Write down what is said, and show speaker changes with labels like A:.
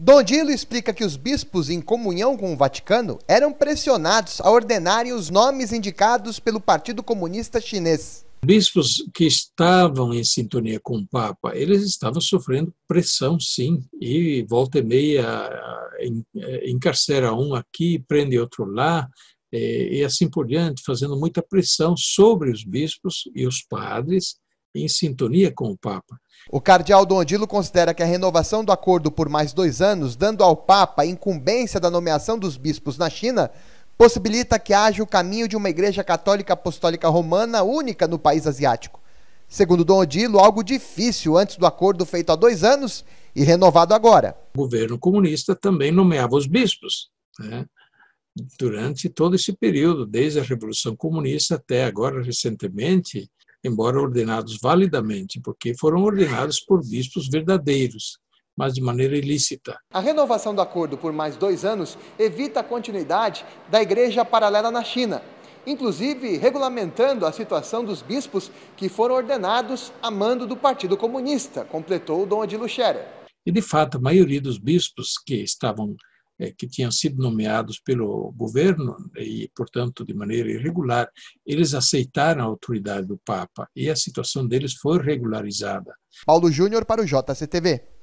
A: Dondilo explica que os bispos em comunhão com o Vaticano eram pressionados a ordenarem os nomes indicados pelo Partido Comunista Chinês.
B: Bispos que estavam em sintonia com o Papa, eles estavam sofrendo pressão, sim, e volta e meia eh, eh, encarcera um aqui, prende outro lá, eh, e assim por diante, fazendo muita pressão sobre os bispos e os padres em
A: sintonia com o Papa. O cardeal Dondilo considera que a renovação do acordo por mais dois anos, dando ao Papa a incumbência da nomeação dos bispos na China, possibilita que haja o caminho de uma igreja católica apostólica romana única no país asiático. Segundo Dom Odilo, algo difícil antes do acordo feito há dois anos e renovado agora.
B: O governo comunista também nomeava os bispos né? durante todo esse período, desde a Revolução Comunista até agora, recentemente, embora ordenados validamente, porque foram ordenados por bispos verdadeiros, mas de maneira ilícita.
A: A renovação do acordo por mais dois anos evita a continuidade da Igreja Paralela na China, inclusive regulamentando a situação dos bispos que foram ordenados a mando do Partido Comunista, completou Dom Adilu Scherer.
B: E, de fato, a maioria dos bispos que estavam é, que tinham sido nomeados pelo governo e, portanto, de maneira irregular, eles aceitaram a autoridade do Papa e a situação deles foi regularizada.
A: Paulo Júnior para o JCTV.